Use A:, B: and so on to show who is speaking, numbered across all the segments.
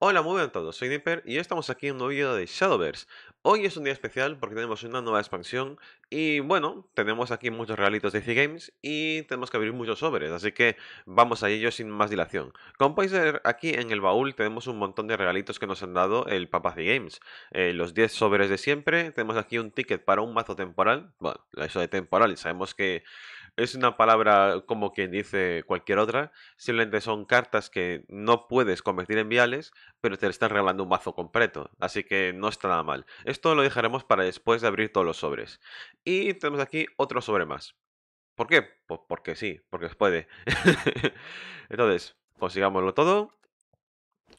A: Hola, muy bien a todos, soy Nipper y estamos aquí en un nuevo video de Shadowverse. Hoy es un día especial porque tenemos una nueva expansión y bueno, tenemos aquí muchos regalitos de C Games y tenemos que abrir muchos sobres, así que vamos a ello sin más dilación. Como podéis ver aquí en el baúl tenemos un montón de regalitos que nos han dado el Papa C Games. Eh, los 10 sobres de siempre, tenemos aquí un ticket para un mazo temporal, bueno, eso de temporal y sabemos que es una palabra como quien dice cualquier otra, simplemente son cartas que no puedes convertir en viales, pero te están regalando un mazo completo, así que no está nada mal. Esto lo dejaremos para después de abrir todos los sobres. Y tenemos aquí otro sobre más. ¿Por qué? Pues porque sí, porque puede. Entonces, consigámoslo todo.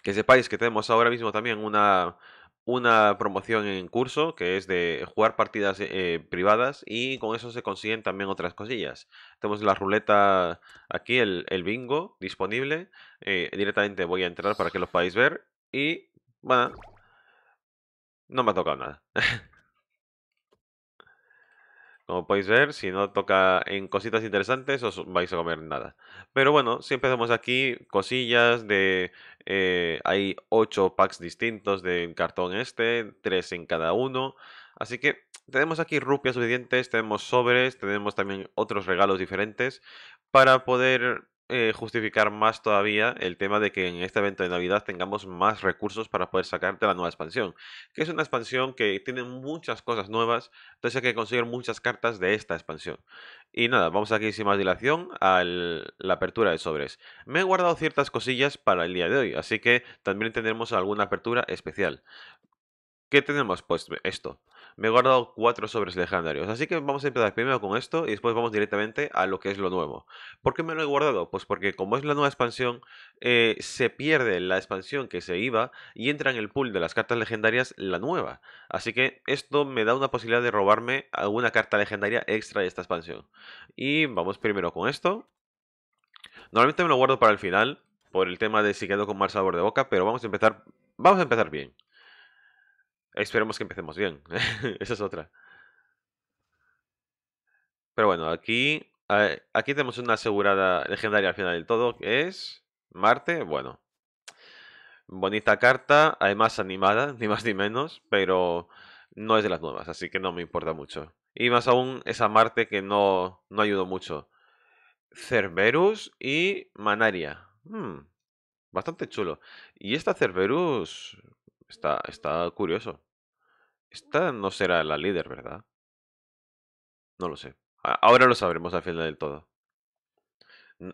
A: Que sepáis que tenemos ahora mismo también una una promoción en curso que es de jugar partidas eh, privadas y con eso se consiguen también otras cosillas. Tenemos la ruleta aquí, el, bingo disponible. Eh, directamente voy a entrar para que lo podáis ver y bueno, no me ha tocado nada. Como podéis ver, si no toca en cositas interesantes, os vais a comer nada. Pero bueno, si empezamos aquí cosillas de... Eh, hay 8 packs distintos de cartón este, 3 en cada uno. Así que tenemos aquí rupias suficientes, tenemos sobres, tenemos también otros regalos diferentes para poder eh, justificar más todavía el tema de que en este evento de Navidad tengamos más recursos para poder sacarte la nueva expansión, que es una expansión que tiene muchas cosas nuevas, entonces hay que conseguir muchas cartas de esta expansión. Y nada, vamos aquí sin más dilación a la apertura de sobres. Me he guardado ciertas cosillas para el día de hoy, así que también tendremos alguna apertura especial. ¿Qué tenemos? Pues esto. Me he guardado cuatro sobres legendarios. Así que vamos a empezar primero con esto y después vamos directamente a lo que es lo nuevo. ¿Por qué me lo he guardado? Pues porque como es la nueva expansión, eh, se pierde la expansión que se iba y entra en el pool de las cartas legendarias la nueva. Así que esto me da una posibilidad de robarme alguna carta legendaria extra de esta expansión. Y vamos primero con esto. Normalmente me lo guardo para el final, por el tema de si quedo con más sabor de boca, pero vamos a empezar, vamos a empezar bien. Esperemos que empecemos bien. Esa es otra. Pero bueno, aquí, eh, aquí tenemos una asegurada legendaria al final del todo, que es Marte. Bueno, bonita carta, además animada, ni más ni menos, pero no es de las nuevas, así que no me importa mucho. Y más aún esa Marte que no, no ayudó mucho. Cerberus y Manaria. Hmm, bastante chulo. Y esta Cerberus Está, está curioso. Esta no será la líder, ¿verdad? No lo sé. Ahora lo sabremos al final del todo.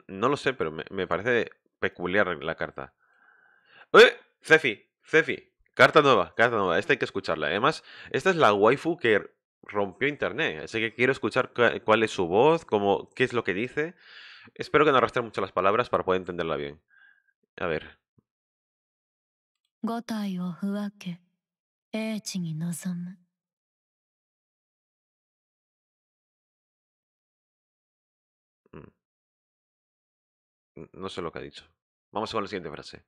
A: No lo sé, pero me, me parece peculiar la carta. ¡Eh! Cefi, Cefi. Carta nueva, carta nueva. Esta hay que escucharla. Además, esta es la waifu que rompió internet. Así que quiero escuchar cuál es su voz, cómo, qué es lo que dice. Espero que no arrastre mucho las palabras para poder entenderla bien. A ver.
B: No sé lo que ha dicho. Vamos con la siguiente frase.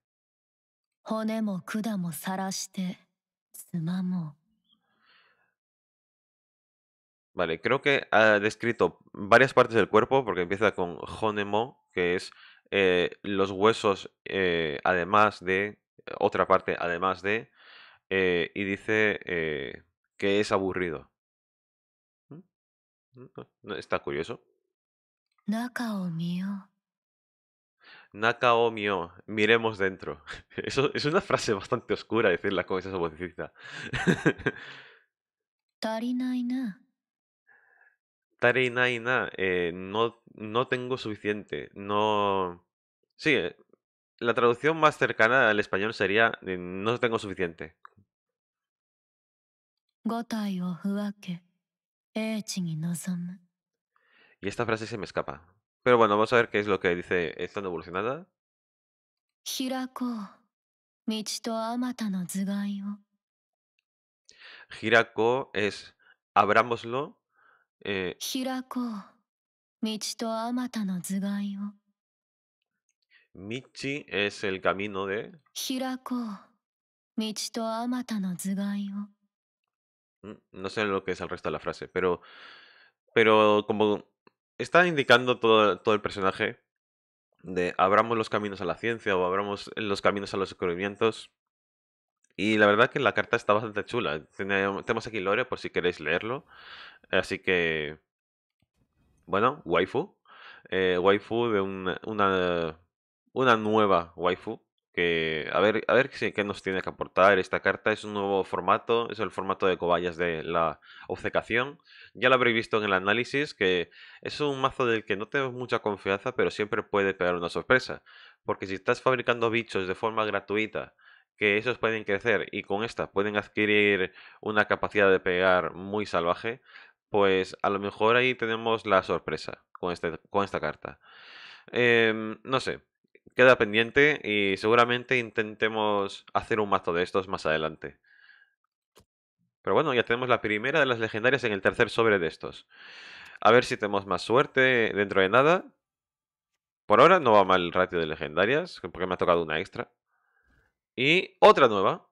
A: Vale, creo que ha descrito varias partes del cuerpo, porque empieza con honemo, que es eh, los huesos, eh, además de otra parte además de, eh, y dice eh, que es aburrido. Mm, mm, está curioso.
B: Nakao mio
A: Nakao mio. miremos dentro. Eso es una frase bastante oscura decirla con esa vocecita. Tarinai eh, no, no tengo suficiente. No. Sí, eh, la traducción más cercana al español sería eh, no tengo suficiente. Y esta frase se me escapa. Pero bueno, vamos a ver qué es lo que dice esta no evolucionada. Hirako es abrámoslo. Eh, Michi es el camino de. Mm, no sé lo que es el resto de la frase, pero. Pero como está indicando todo, todo el personaje de abramos los caminos a la ciencia o abramos los caminos a los descubrimientos. Y la verdad que la carta está bastante chula. Tenemos aquí Lore por si queréis leerlo. Así que. Bueno, waifu. Eh, waifu de un, una una nueva waifu. Que, a ver, a ver qué, nos tiene que aportar esta carta. Es un nuevo formato, es el formato de cobayas de la obcecación. Ya lo habréis visto en el análisis, que es un mazo del que no tenemos mucha confianza, pero siempre puede pegar una sorpresa. Porque si estás fabricando bichos de forma gratuita, que esos pueden crecer y con esta pueden adquirir una capacidad de pegar muy salvaje, pues a lo mejor ahí tenemos la sorpresa con, este, con esta carta. Em, no sé, queda pendiente y seguramente intentemos hacer un mazo de estos más adelante. Pero bueno, ya tenemos la primera de las legendarias en el tercer sobre de estos. A ver si tenemos más suerte dentro de nada. Por ahora no va mal el ratio de legendarias, porque me ha tocado una extra. Y otra nueva.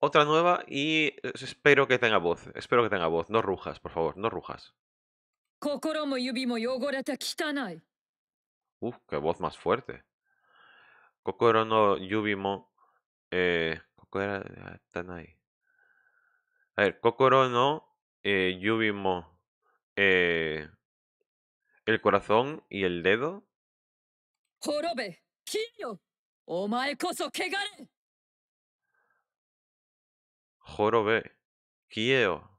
A: Otra nueva y eh, espero que tenga voz. Espero que tenga voz. No rujas, por favor, no rujas. Uf, qué voz más fuerte. Kokoro no Yubimo. Eh, Kokoro, ah, ahí. A ver, Kokoro no eh, Yubimo. Eh, el corazón y el dedo.
B: Jorobe, Kiyo, Omae koso kegare. Jorobe,
A: Kio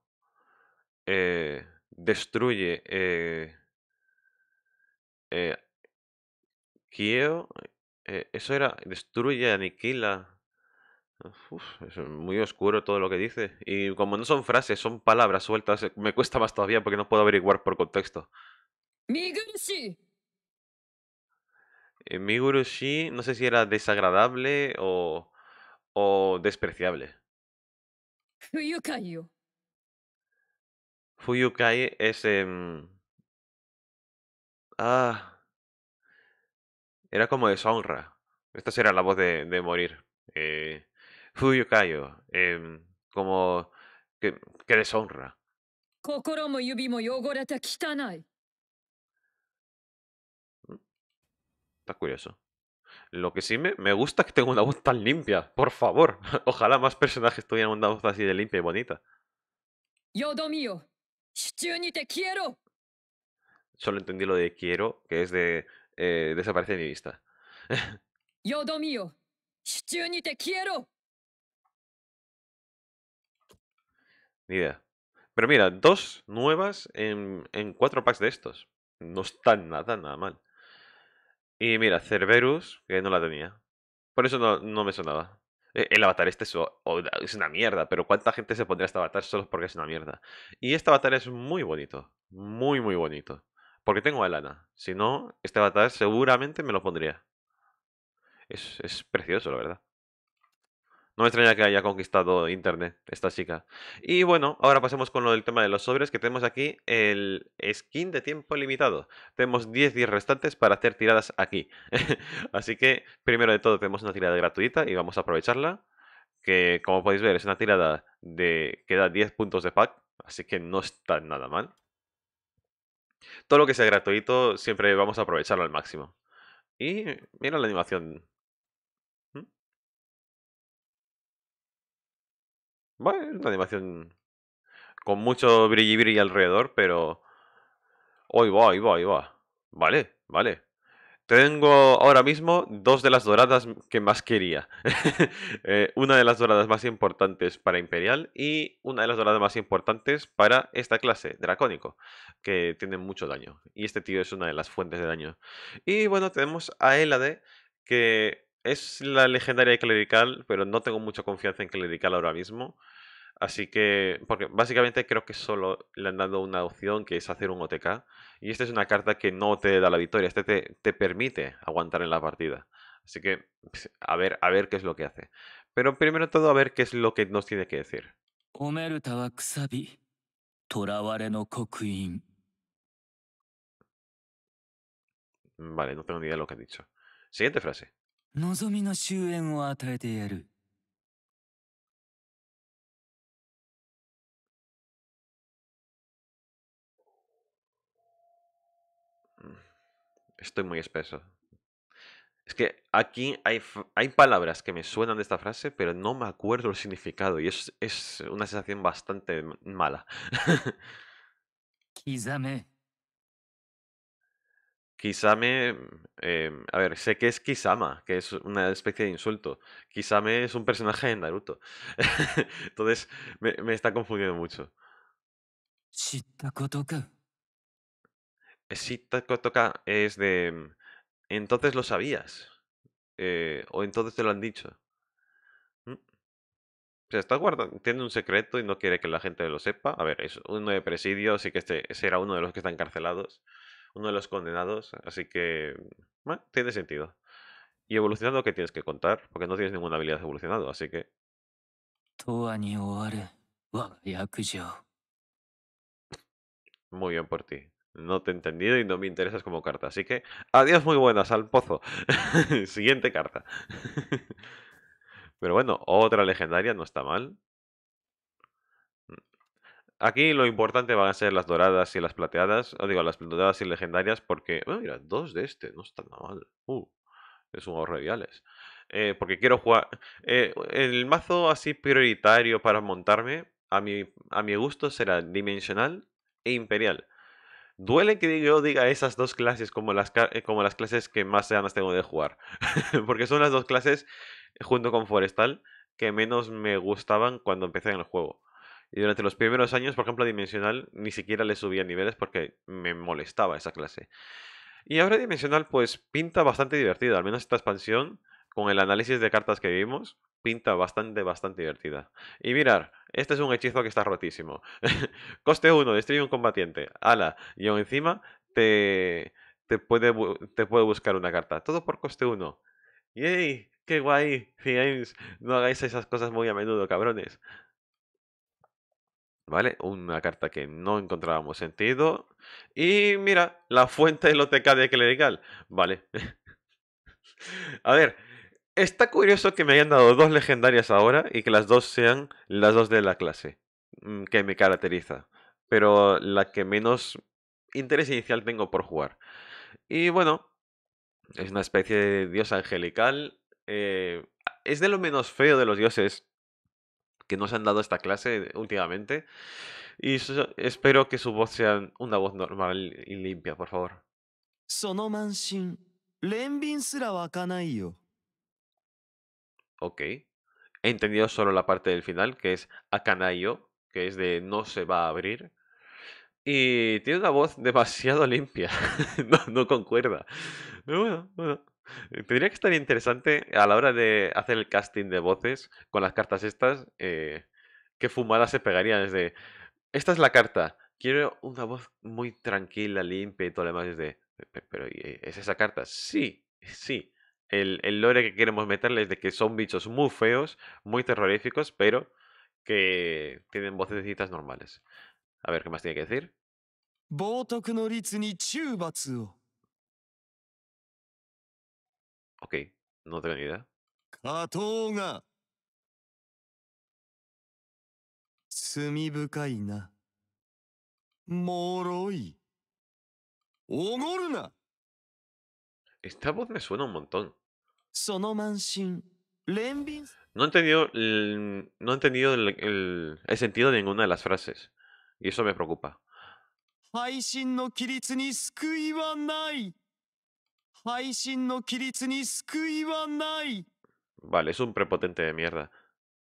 A: Eh, destruye. Eh, eh, eh, eso era, destruye, aniquila. es muy oscuro todo lo que dice. Y como no son frases, son palabras sueltas, eh, me cuesta más todavía porque no puedo averiguar por contexto.
B: Migurushi.
A: Eh, Migurushi, no sé si era desagradable o, o despreciable.
B: Fuyukai.
A: Fuyukai es... Eh, ah, era como deshonra. Esta será la voz de, morir. Eh, Eh, como. Que, que deshonra.
B: Mm,
A: está curioso. Lo que sí me, me gusta que tenga una voz tan limpia. Por favor. Ojalá más personajes tuvieran una voz así de limpia y bonita. Solo entendí lo de quiero, que es de eh, desaparece de mi vista.
B: mío, ni te quiero.
A: Ni idea. Pero mira, dos nuevas en, cuatro packs de estos. No están nada, nada mal. Y mira, Cerberus, que no la tenía. Por eso no, no me sonaba. E, el avatar este es, es, una mierda, pero ¿cuánta gente se pondría este avatar solo porque es una mierda? Y este avatar es muy bonito, muy, muy bonito. Porque tengo a lana. Si no, este avatar seguramente me lo pondría. Es, precioso, la verdad. No me extraña que haya conquistado internet esta chica. Y bueno, ahora pasemos con lo del tema de los sobres, que tenemos aquí el skin de tiempo limitado. Tenemos 10 10 restantes para hacer tiradas aquí. Así que, primero de todo, tenemos una tirada gratuita y vamos a aprovecharla. Que, como podéis ver, es una tirada de que da 10 puntos de pack, así que no está nada mal todo lo que sea gratuito siempre vamos a aprovecharlo al máximo. Y mira la animación. ¿Mm? Bueno, una animación con mucho brilli brilli alrededor, pero... Hoy va, ahí va, va. Vale, vale. Tengo ahora mismo dos de las doradas que más quería. Eh, una de las doradas más importantes para Imperial y una de las doradas más importantes para esta clase, Dracónico, que tiene mucho daño. Y este tío es una de las fuentes de daño. Y bueno, tenemos a Elade, que es la legendaria Clerical, pero no tengo mucha confianza en Clerical ahora mismo. Así que, porque básicamente creo que solo le han dado una opción que es hacer un OTK. Y esta es una carta que no te da la victoria, este te, te permite aguantar en la partida. Así que, pues, a ver, a ver qué es lo que hace. Pero primero todo, a ver qué es lo que nos tiene que decir.
B: Vale, no tengo ni idea de lo que ha dicho. Siguiente frase.
A: Estoy muy espeso. Es que aquí hay, hay, palabras que me suenan de esta frase, pero no me acuerdo el significado y es, es una sensación bastante mala. Kizame. Kisame, mm, eh, a ver, sé que es Kisama, que es una especie de insulto. Kisame es un personaje en Naruto. Entonces, me, me está confundiendo mucho. Eh, sí toca es de... Mm, entonces lo sabías. Eh, o entonces te lo han dicho. Mm. O sea, está guardando, tiene un secreto y no quiere que la gente lo sepa. A ver, es uno de presidio, así que este era uno de los que están encarcelados, uno de los condenados, así que bueno, tiene sentido. Y evolucionado, ¿qué tienes que contar? Porque no tienes ninguna habilidad evolucionado, así que... Muy bien por ti. No te he entendido y no me interesas como carta. Así que, adiós muy buenas al pozo. Siguiente carta. Pero bueno, otra legendaria no está mal. Aquí lo importante van a ser las doradas y las plateadas. O digo, las doradas y legendarias porque... Bueno, mira, dos de este. No está nada mal. Uh, es un horror eh, porque quiero jugar... Eh, el mazo así prioritario para montarme, a a mi gusto, será Dimensional e Imperial. Duele que yo diga esas dos clases como las, eh, como las clases que más ganas tengo de jugar. Porque son las dos clases, eh, junto con Forestal, que menos me gustaban cuando empecé en el juego. Y durante los primeros años, por ejemplo, Dimensional ni siquiera le subía niveles porque me molestaba esa clase. Y ahora Dimensional, pues pinta bastante divertido, al menos esta expansión con el análisis de cartas que vimos, pinta bastante, bastante divertida. Y mirar, este es un hechizo que está rotísimo. Coste 1, destruye un combatiente. Ala, y encima te, te, puede, te puede buscar una carta. Todo por coste 1. ¡Yey! ¡Qué guay! no hagáis esas cosas muy a menudo, cabrones. ¿Vale? Una carta que no encontrábamos sentido. Y mira, la fuente de loteca de clerical. Vale. a ver, Está curioso que me hayan dado dos legendarias ahora y que las dos sean las dos de la clase mm, que me caracteriza, pero la que menos interés inicial tengo por jugar. Y bueno, es una especie de dios angelical. Eh, es de lo menos feo de los dioses que nos han dado esta clase últimamente. Y espero que su voz sea una voz normal y limpia, por favor. Ok. He entendido solo la parte del final, que es Akanayo, que es de no se va a abrir. Y tiene una voz demasiado limpia. no, concuerda. Pero bueno, eh, Tendría que estar interesante a la hora de hacer el casting de voces con las cartas estas. Eh, qué fumadas se pegarían. Desde. Esta es la carta. Quiero una voz muy tranquila, limpia y todo lo demás. Desde. Pero, eh, ¿es esa carta? Sí, sí el, lore que queremos meterle es de que son bichos muy feos, muy terroríficos, pero que tienen citas normales. A ver, ¿qué más tiene que decir?
B: Ok, no tengo ni idea.
A: Esta voz me suena un montón. No he entendido, el, no el, sentido de ninguna de las frases. Y eso me preocupa. Vale, es un prepotente de mierda.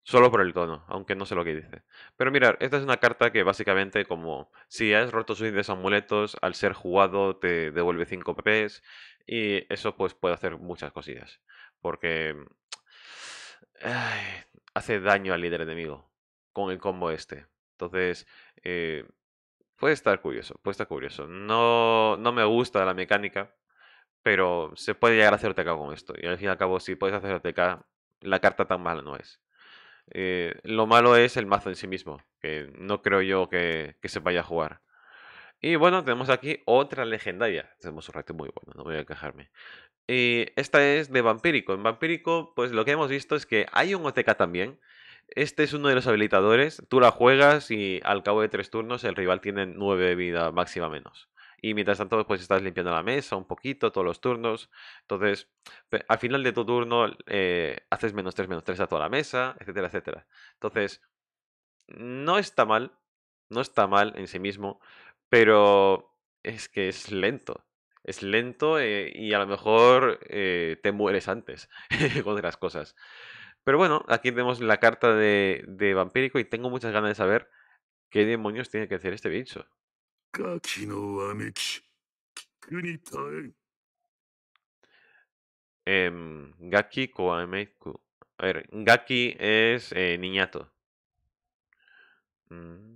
A: Solo por el tono, aunque no sé lo que dice. Pero mirar, esta es una carta que básicamente como si has roto sus indes amuletos, al ser jugado te devuelve 5 PPs, y eso pues puede hacer muchas cosillas. Porque hace daño al líder enemigo con el combo este. Entonces, eh, puede estar curioso, puede estar curioso. No, no me gusta la mecánica, pero se puede llegar a hacer OTK con esto. Y al fin y al cabo, si puedes hacer TK, la carta tan mala no es. Eh, lo malo es el mazo en sí mismo, que no creo yo que se vaya a jugar. Y bueno, tenemos aquí otra legendaria. Tenemos un reto muy bueno, no voy a quejarme. Y eh, esta es de Vampírico. En Vampírico, pues lo que hemos visto es que hay un OTK también. Este es uno de los habilitadores. Tú la juegas y al cabo de tres turnos el rival tiene nueve vida máxima menos. Y mientras tanto, pues estás limpiando la mesa un poquito, todos los turnos. Entonces, al final de tu turno eh, haces menos 3, menos 3 a toda la mesa, etcétera, etcétera. Entonces, no está mal. No está mal en sí mismo pero es que es lento. Es lento eh, y a lo mejor eh, te mueres antes con las cosas. Pero bueno, aquí tenemos la carta de, de vampírico y tengo muchas ganas de saber qué demonios tiene que hacer este bicho. Eh, Gaki Koameku. A ver, Gaki es eh, niñato. Mm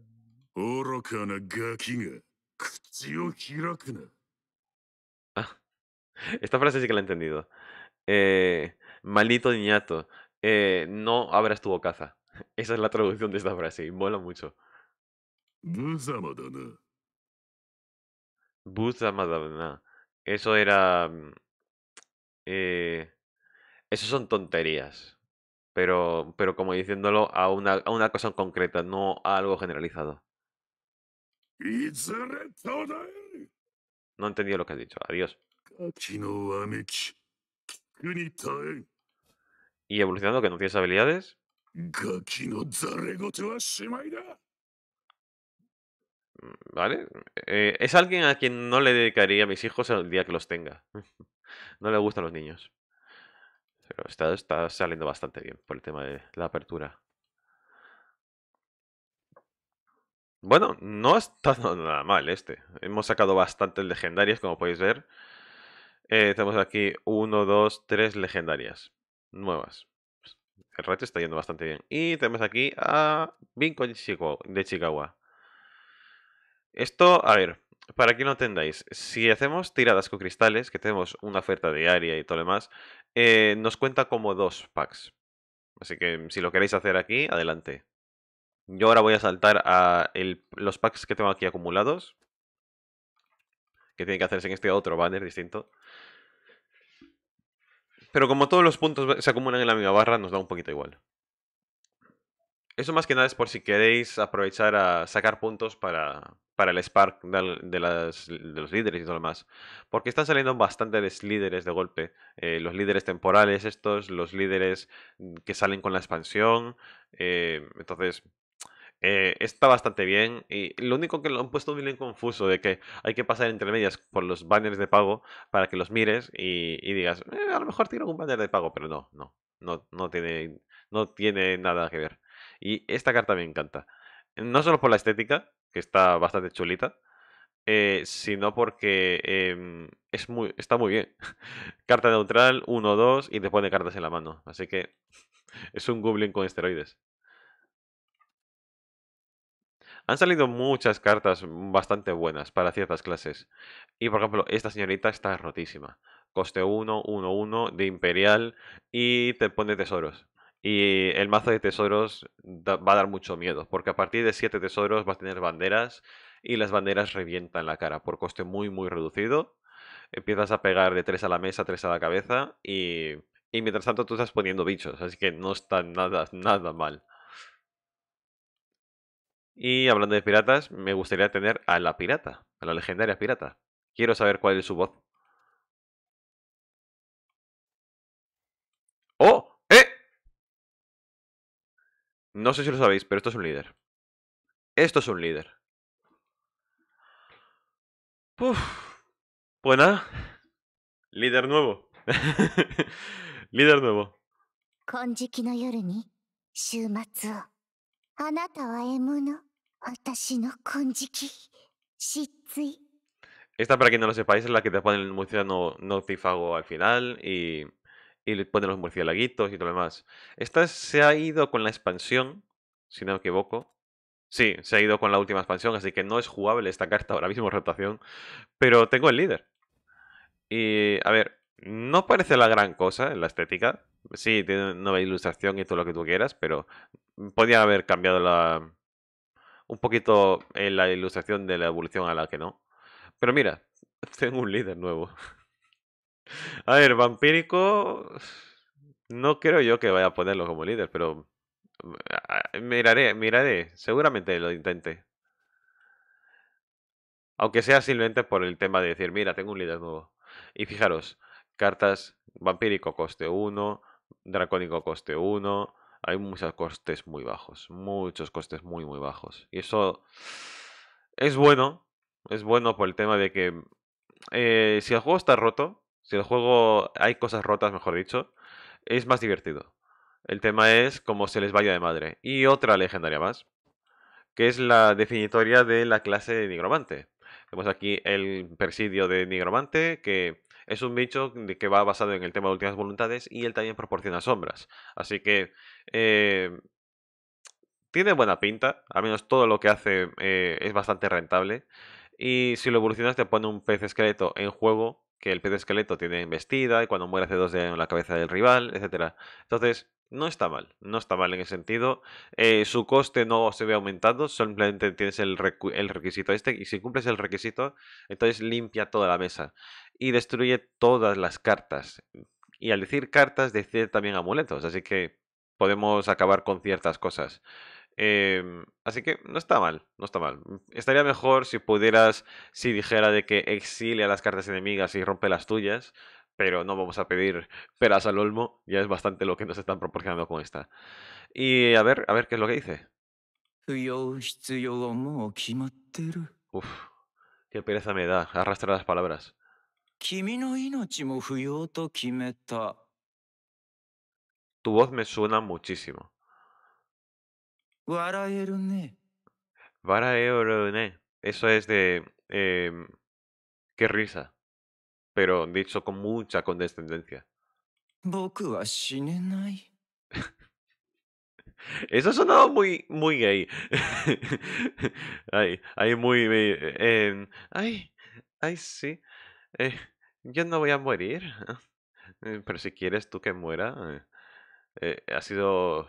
A: esta frase sí que la he entendido. Eh, malito niñato, eh, no abras tu bocaza. Esa es la traducción de esta frase y mola mucho. Buza Buzamadana. Eso era... Mm, eh, eso son tonterías. Pero, pero como diciéndolo a una, a una cosa concreta, no a algo generalizado. No he entendido lo que has dicho. Adiós. Y evolucionando, que no tienes habilidades. Mm, ¿Vale? Eh, es alguien a quien no le dedicaría a mis hijos el día que los tenga. no le gustan los niños. Pero está saliendo bastante bien por el tema de la apertura. Bueno, no ha estado nada mal este. Hemos sacado bastantes legendarias, como podéis ver. Eh, tenemos aquí 1, 2, 3 legendarias nuevas. Pues, el reto está yendo bastante bien. Y tenemos aquí a Vinco de Chicago. Esto, a ver, para que no entendáis, si hacemos tiradas con cristales, que tenemos una oferta diaria y todo lo demás, eh, nos cuenta como dos packs. Así que si lo queréis hacer aquí, adelante. Yo ahora voy a saltar a los packs que tengo aquí acumulados. Que tienen que hacerse en este otro banner distinto. Pero como todos los puntos se acumulan en la misma barra, nos da un poquito igual. Eso más que nada es por si queréis aprovechar a sacar puntos para, el Spark de, los líderes y todo lo más. Porque están saliendo bastantes líderes de golpe. Eh, los líderes temporales estos, los líderes mm, que salen con la expansión. Eh, entonces, eh, está bastante bien y lo único que lo han puesto un bien confuso de que hay que pasar entre medias por los banners de pago para que los mires y, digas, eh, a lo mejor tiene algún banner de pago, pero no, no, no, no, tiene, no tiene nada que ver. Y esta carta me encanta. No solo por la estética, que está bastante chulita, eh, sino porque em, es muy, está muy bien. carta neutral, 1-2 y te pone cartas en la mano. Así que es un goblin con esteroides. Han salido muchas cartas bastante buenas para ciertas clases. Y por ejemplo, esta señorita está rotísima. Coste 1, 1, 1 de Imperial y te pone tesoros. Y el mazo de tesoros va a dar mucho miedo, porque a partir de 7 tesoros vas a tener banderas y las banderas revientan la cara por coste muy, muy reducido. Empiezas a pegar de 3 a la mesa, 3 a la cabeza y, y mientras tanto tú estás poniendo bichos, así que no está nada, nada mal. Y hablando de piratas, me gustaría tener a la pirata, a la legendaria pirata. Quiero saber cuál es su voz. ¡Oh! ¡Eh!
B: No sé si lo sabéis, pero esto es un líder. Esto es un
A: líder. Uf. Buena. Líder nuevo. líder nuevo. Esta, para quien no lo sepáis, es la que te pone el murciélago nocifago al final y, y le ponen los murciélaguitos y todo lo demás. Esta se ha ido con la expansión, si no me equivoco. Sí, se ha ido con la última expansión, así que no es jugable esta carta ahora mismo, rotación. Pero tengo el líder. Y, a ver, no parece la gran cosa en la estética. Sí, tiene nueva ilustración y todo lo que tú quieras, pero podía haber cambiado la, un poquito en eh, la ilustración de la evolución a la que no. Pero mira, tengo un líder nuevo. A ver, vampírico. No creo yo que vaya a ponerlo como líder, pero. Mm, miraré, miraré. Seguramente lo intente. Aunque sea simplemente por el tema de decir, mira, tengo un líder nuevo. Y fijaros, cartas vampírico coste 1, dracónico coste 1, hay muchos costes muy bajos, muchos costes muy, muy bajos. Y eso es bueno, es bueno por el tema de que mm, eh, si el juego está roto, si el juego hay cosas rotas, mejor dicho, es más divertido. El tema es cómo se les vaya de madre. Y otra legendaria más, que es la definitoria de la clase de nigromante. Tenemos aquí el presidio de nigromante, que es un bicho que va basado en el tema de últimas voluntades y él también proporciona sombras. Así que... Eh, tiene buena pinta, al menos todo lo que hace eh, es bastante rentable. Y si lo evolucionas te pone un pez esqueleto en juego que el pez esqueleto tiene vestida y cuando muere hace dos de en la cabeza del rival, etcétera. Entonces, no está mal, no está mal en ese sentido. Eh, su coste no se ve aumentado, simplemente tienes el, el, requisito este y si cumples el requisito, entonces limpia toda la mesa y destruye todas las cartas. Y al decir cartas, decide también amuletos, así que podemos acabar con ciertas cosas. Em, así que no está mal, no está mal. Mm, estaría mejor si pudieras, si dijera de que a las cartas enemigas y rompe las tuyas, pero no vamos a pedir peras al olmo, ya es bastante lo que nos están proporcionando con esta. Y a ver, a ver qué es lo que dice. Uf, qué pereza me da arrastrar las palabras. Tu voz me suena muchísimo. Vara Waraerune. Eso es de... Eh, qué risa. Pero dicho con mucha condescendencia. Eso sonado muy, muy gay. ay, ay, muy... Em, ay, ay, sí. Eh, yo no voy a morir. Eh, pero si quieres tú que muera. Eh, ha sido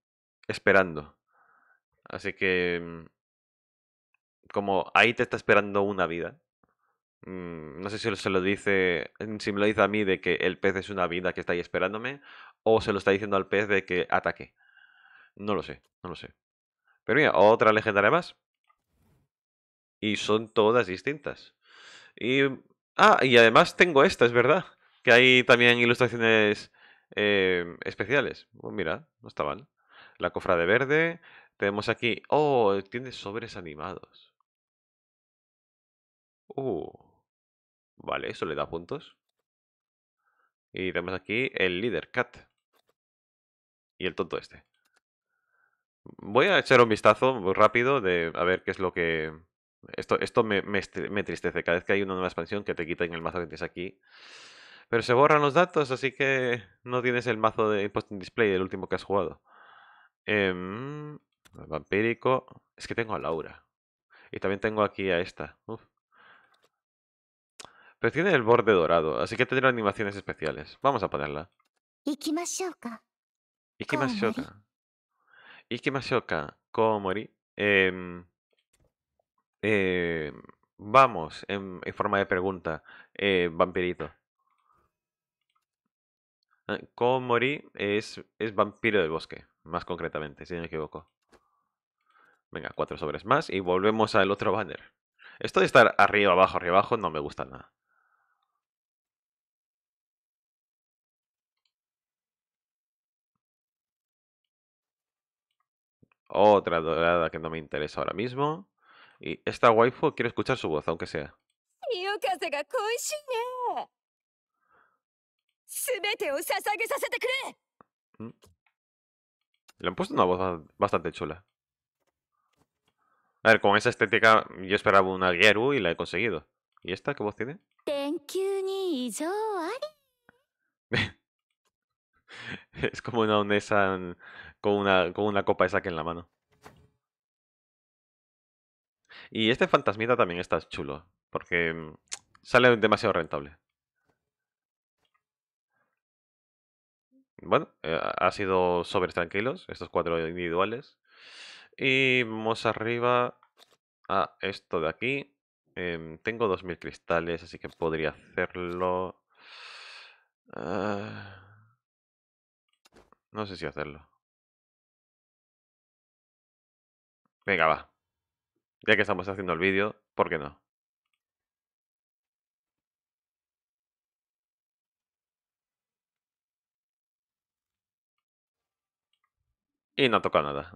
A: esperando. Así que, mm, como ahí te está esperando una vida. Mm, no sé si se lo dice, mm, si me lo dice a mí de que el pez es una vida que está ahí esperándome, o se lo está diciendo al pez de que ataque. No lo sé, no lo sé. Pero mira, otra legendaria más. Y son todas distintas. Y. Ah, y además tengo esta, es verdad. Que hay también ilustraciones eh, especiales. Oh, mira, no está mal. La cofra de verde. Tenemos aquí... ¡Oh! Tiene sobres animados. Uh. Vale, eso le da puntos. Y tenemos aquí el líder, Cat. Y el tonto este. Voy a echar un vistazo muy rápido de a ver qué es lo que... Esto, esto me, me, este, tristece. Cada vez que hay una nueva expansión que te quitan el mazo que tienes aquí. Pero se borran los datos, así que no tienes el mazo de Imposting Display, el último que has jugado. Em, vampírico. Es que tengo a Laura. Y también tengo aquí a esta. Pero tiene el borde dorado, así que tendrá animaciones especiales. Vamos a ponerla.
B: Ikimashoka
A: Ikimashoka Komori. Em, em, vamos, em, en, forma de pregunta, eh, vampirito. Komori ah, es, es vampiro del bosque, más concretamente, si no me equivoco. Venga, cuatro sobres más y volvemos al otro banner. Esto de estar arriba, abajo, arriba, abajo no me gusta nada. Otra dorada que no me interesa ahora mismo. Y esta waifu quiero escuchar su voz, aunque sea. Mm. Le han puesto una voz bastante chula. A ver, con esa estética yo esperaba una Geru y la he conseguido. ¿Y esta qué voz tiene? es como una onesa con una, con una copa esa que en la mano. Y este fantasmita también está chulo, porque mm, sale demasiado rentable. bueno, eh, ha sido sobres tranquilos, estos cuatro individuales. Y vamos arriba a esto de aquí. Em, tengo tengo 2000 cristales, así que podría hacerlo. Ah, no
B: sé si hacerlo. Venga, va.
A: Ya que estamos haciendo el vídeo, ¿por qué no? Y no toca nada.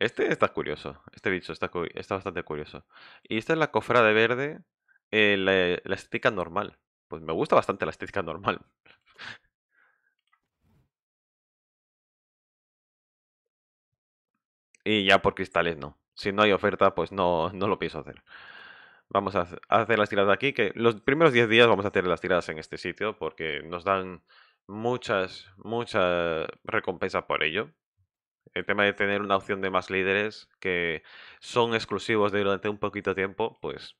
A: Este está curioso. Este bicho está, está bastante curioso. Y esta es la cofra de verde. Eh, la, estética normal. Pues me gusta bastante la estética normal. y ya por cristales no. Si no hay oferta, pues no, no lo pienso hacer. Vamos a hacer las tiradas aquí, que los primeros 10 días vamos a hacer las tiradas en este sitio, porque nos dan muchas, muchas recompensas por ello. El tema de tener una opción de más líderes que son exclusivos durante un poquito tiempo, pues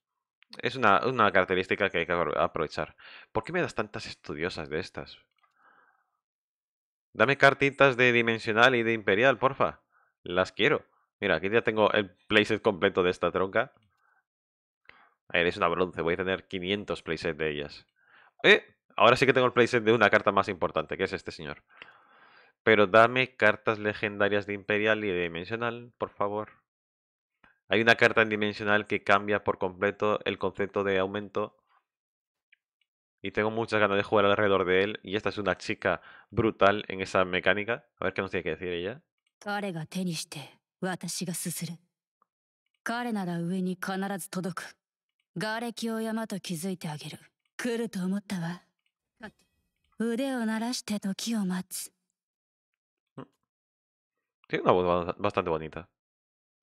A: es una, una, característica que hay que aprovechar. ¿Por qué me das tantas estudiosas de estas? Dame cartitas de Dimensional y de Imperial, porfa. Las quiero. Mira, aquí ya tengo el playset completo de esta tronca. Eres una bronce. Voy a tener 500 playsets de ellas. ¡Eh! Ahora sí que tengo el playset de una carta más importante, que es este señor. Pero dame cartas legendarias de Imperial y de Dimensional, por favor. Hay una carta en Dimensional que cambia por completo el concepto de aumento. Y tengo muchas ganas de jugar alrededor de él. Y esta es una chica brutal en esa mecánica. A ver qué nos tiene que decir ella. Tiene una voz bastante bonita.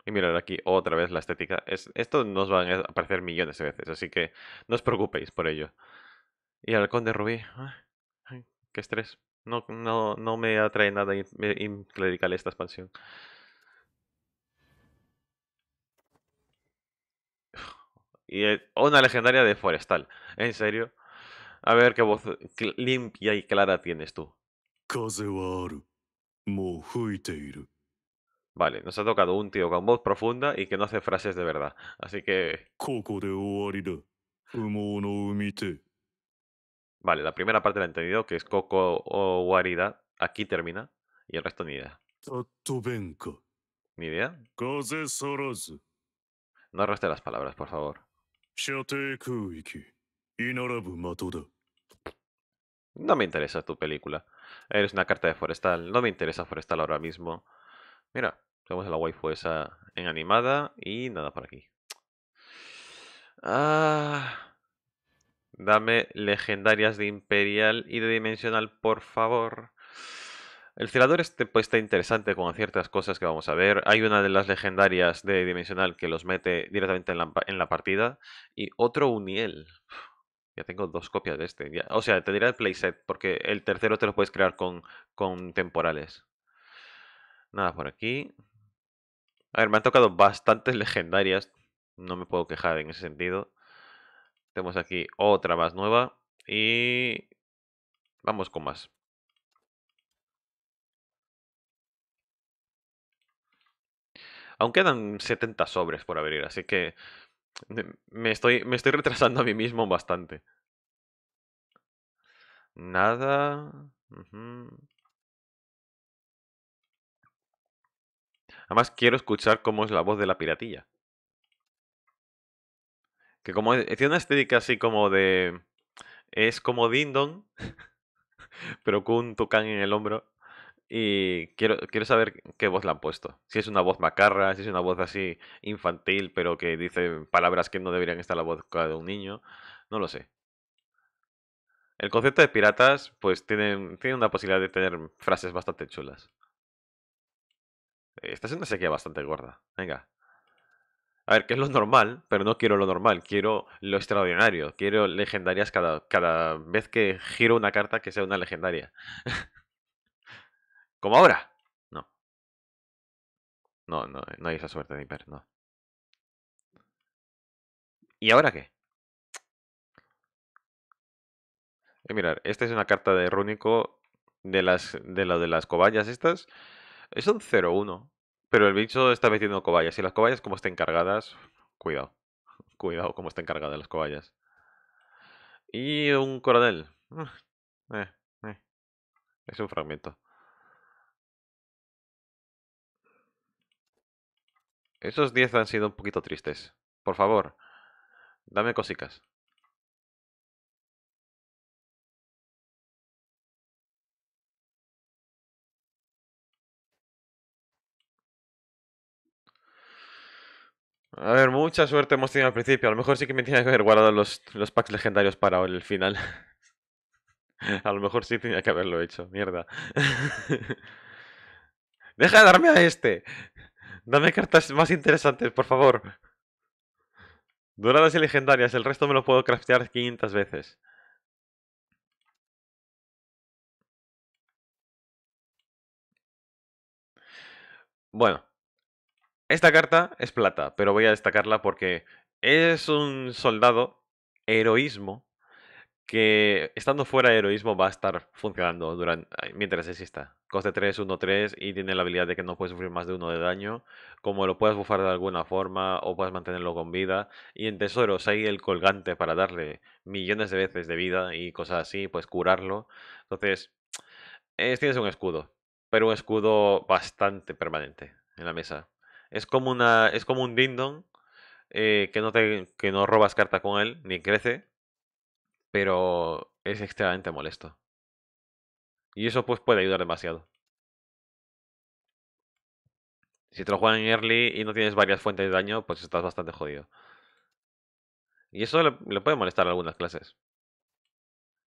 A: Y mirar aquí otra vez la estética. Es, esto nos va a aparecer millones de veces, así que no os preocupéis por ello. Y al de Rubí. Ay, qué estrés. No, no, no me atrae nada clerical esta expansión. Y eh, una legendaria de Forestal. En serio. A ver qué voz limpia y clara tienes tú. Vale, nos ha tocado un tío con voz profunda y que no hace frases de verdad. Así que... Vale, la primera parte la he entendido, que es Coco o Warida. Aquí termina. Y el resto ni idea. ¿Ni idea? No arrastre las palabras, por favor. No me interesa tu película. Eres una carta de Forestal. No me interesa Forestal ahora mismo. Mira, tenemos a la waifu esa en animada y nada por aquí. Ah, dame legendarias de Imperial y de Dimensional, por favor. El celador este, pues, está interesante con ciertas cosas que vamos a ver. Hay una de las legendarias de Dimensional que los mete directamente en la, en la partida. Y otro Uniel. Ya tengo dos copias de este. o sea, te dirá el playset, porque el tercero te lo puedes crear con, con temporales. Nada por aquí. A ver, me han tocado bastantes legendarias. No me puedo quejar en ese sentido. Tenemos aquí otra más nueva. Y vamos con más. Aún quedan 70 sobres por abrir, así que me estoy, me estoy retrasando a mí mismo bastante. Nada. Además, quiero escuchar cómo es la voz de la piratilla. Que como e, tiene una estética así como de. Es como Dindon, pero con un tucán en el hombro. Y quiero, quiero saber qué voz le han puesto. Si es una voz macarra, si es una voz así infantil, pero que dice palabras que no deberían estar en la voz de un niño. No lo sé. El concepto de piratas, pues tiene, tiene una posibilidad de tener frases bastante chulas. Esta es una sequía bastante gorda. Venga. A ver, que es lo normal? Pero no quiero lo normal, quiero lo extraordinario. Quiero legendarias cada, cada vez que giro una carta que sea una legendaria. Como ahora. No. No, no, hay esa suerte de
B: hiper, no. ¿Y ahora qué?
A: Eh, mirar, esta es una carta de Rúnico de las de las cobayas estas. Es un 0-1. Pero el bicho está metiendo cobayas. Y las cobayas, como estén cargadas, cuidado. Cuidado como estén cargadas las cobayas. Y un coronel. Mm, eh, eh. Es un fragmento. Esos 10 han sido un poquito tristes. Por favor, dame cosicas. A ver, mucha suerte hemos tenido al principio. A lo mejor sí que me tenía que haber guardado los, los packs legendarios para el final. a lo mejor sí tenía que haberlo hecho. Mierda. ¡Deja de darme a este! Dame cartas más interesantes, por favor. Doradas y legendarias, el resto me lo puedo craftear 500 veces. Bueno, esta carta es plata, pero voy a destacarla porque es un soldado heroísmo que estando fuera de heroísmo va a estar funcionando durante, mientras exista. Coste 3, 1, 3 y tiene la habilidad de que no puede sufrir más de uno de daño. Como lo puedes bufar de alguna forma o puedes mantenerlo con vida. Y en tesoros hay el colgante para darle millones de veces de vida y cosas así, pues curarlo. Entonces, eh, tienes un escudo, pero un escudo bastante permanente en la mesa. Es como, una, es como un dindon eh, que, no te, que no robas carta con él, ni crece, pero es extremadamente molesto. Y eso pues puede ayudar demasiado. Si te lo juegan en early y no tienes varias fuentes de daño, pues estás bastante jodido. Y eso le, puede molestar a algunas clases.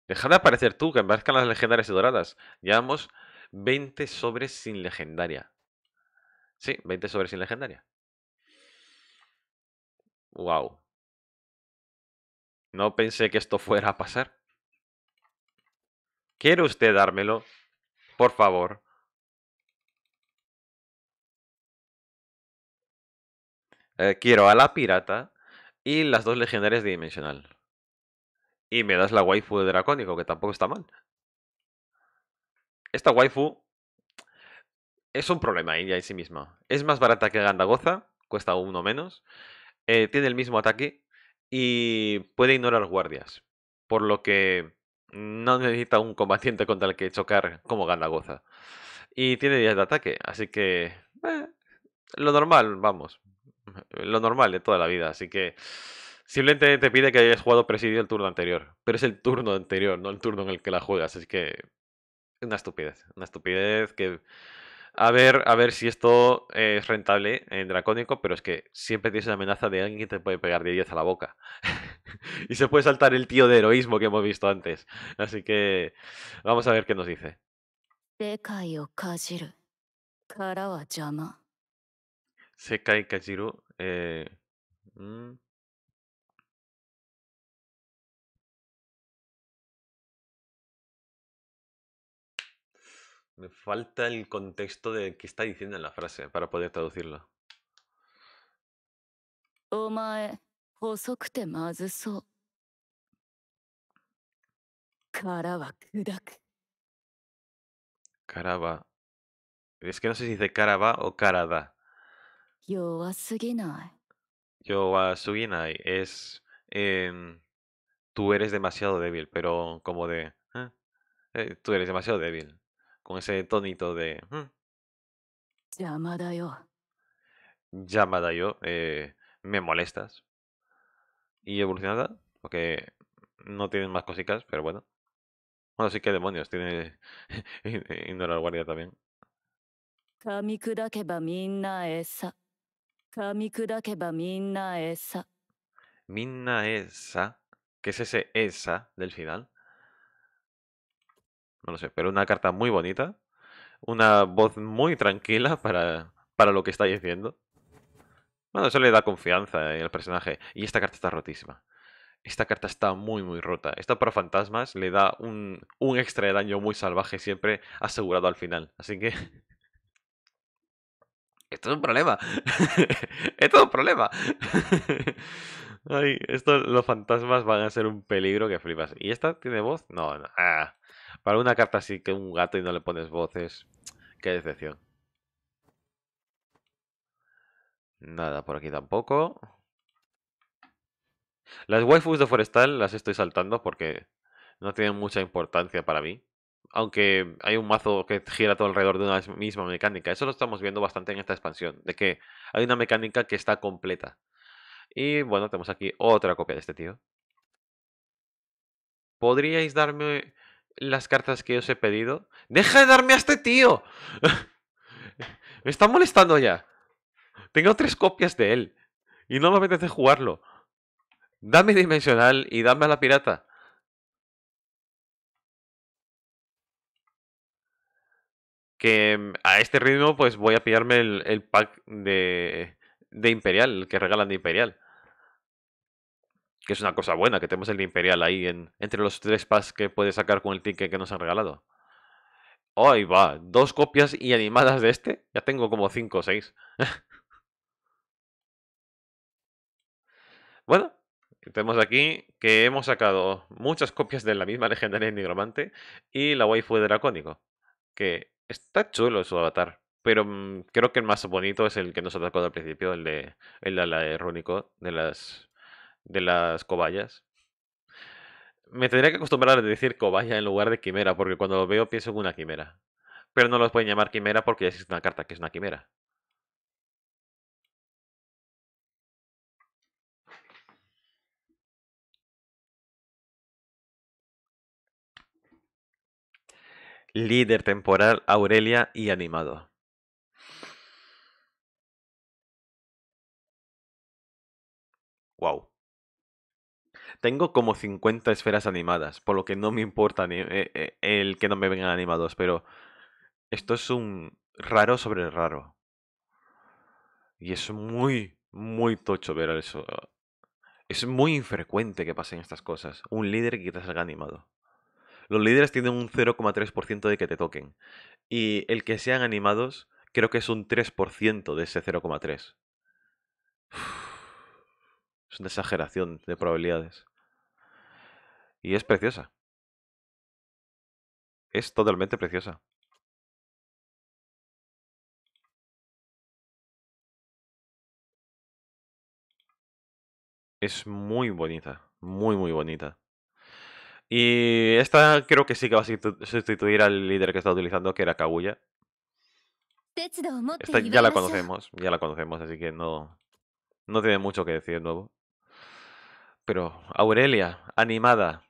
A: Dejad de aparecer tú, que aparezcan las legendarias y doradas. Llevamos 20 sobres sin legendaria. Sí, 20 sobres sin legendaria. Wow. No pensé que esto fuera a pasar. ¿Quiere usted dármelo? Por favor. Eh, quiero a la pirata y las dos legendarias de Dimensional. Y me das la waifu de Dracónico, que tampoco está mal. Esta waifu es un problema ella en sí misma. Es más barata que Gandagoza, cuesta uno menos. Eh, tiene el mismo ataque y puede ignorar guardias, por lo que no necesita un combatiente contra el que chocar como goza. Y tiene días de ataque, así que... Eh, lo normal, vamos. Lo normal de toda la vida, así que... Simplemente te pide que hayas jugado presidio el turno anterior, pero es el turno anterior, no el turno en el que la juegas, así que... Una estupidez, una estupidez que a ver, a ver si esto eh, es rentable en eh, Dracónico, pero es que siempre tienes una amenaza de alguien que te puede pegar de 10 a la boca. y se puede saltar el tío de heroísmo que hemos visto antes. Así que vamos a ver qué nos dice. Sekai Kajiru.
B: Eh... Mm. Me
A: falta el contexto de qué está diciendo en la frase para poder traducirlo.
B: Omae,
A: Es que no sé si dice caraba o karada.
B: Yo suginai.
A: suginai es... Em, tú eres demasiado débil, pero como de... ¿eh? Eh, tú eres demasiado débil con ese tonito de... Mm".
B: ¡llamada yo!
A: ¡llamada yo! Eh, me molestas. Y evolucionada, porque no tienen más cositas, pero bueno. Bueno, sí que demonios, tiene Indora eh, Guardia también.
B: Minna esa.
A: ¿Qué es ese esa del final? No lo sé, pero una carta muy bonita. Una voz muy tranquila para, para lo que está diciendo. Bueno, eso le da confianza en eh, el personaje. Y esta carta está rotísima. Esta carta está muy, muy rota. Esta para fantasmas le da un, extra de daño muy salvaje siempre asegurado al final. Así que... Esto es un problema. esto es un problema. Ay, esto, los fantasmas van a ser un peligro que flipas. ¿Y esta tiene voz? No, no. Ah. Para una carta así que un gato y no le pones voces. Qué decepción. Nada por aquí tampoco. Las waifus de Forestal las estoy saltando porque no tienen mucha importancia para mí. Aunque hay un mazo que gira todo alrededor de una misma mecánica. Eso lo estamos viendo bastante en esta expansión. De que hay una mecánica que está completa. Y bueno, tenemos aquí otra copia de este tío. ¿Podríais darme las cartas que os he pedido. ¡Deja de darme a este tío! Me está molestando ya. Tengo tres copias de él. Y no me apetece jugarlo. Dame dimensional y dame a la pirata. Que mm, a este ritmo pues voy a pillarme el, pack de, de Imperial, el que regalan de Imperial que es una cosa buena, que tenemos el Imperial ahí en, entre los tres pas que puede sacar con el ticket que nos han regalado. Ahí va, dos copias y animadas de este. Ya tengo como cinco o seis. bueno, tenemos aquí que hemos sacado muchas copias de la misma legendaria de Nigromante y la waifu de Dracónico. Que está chulo su avatar, pero mm, creo que el más bonito es el que nos ha sacado al principio, el de, el de la de de las de las cobayas. Me tendría que acostumbrar a decir cobaya en lugar de quimera, porque cuando lo veo pienso en una quimera. Pero no los pueden llamar quimera porque ya existe una carta que es una quimera.
B: Líder temporal, Aurelia y animado.
A: Wow. Tengo como 50 esferas animadas, por lo que no me importa eh, eh, el que no me vengan animados, pero esto es un raro sobre raro. Y es muy, muy tocho ver eso. Es muy infrecuente que pasen estas cosas. Un líder que te salga animado. Los líderes tienen un 0,3% de que te toquen. Y el que sean animados, creo que es un 3% de ese 0,3. Es una exageración de probabilidades. Y es preciosa. Es totalmente preciosa. Es muy bonita, muy muy bonita. Y esta creo que sí que va a sustituir al líder que está utilizando, que era Kaguya.
B: Esta ya la conocemos,
A: ya la conocemos, así que no, no tiene mucho que decir nuevo. Pero Aurelia, animada,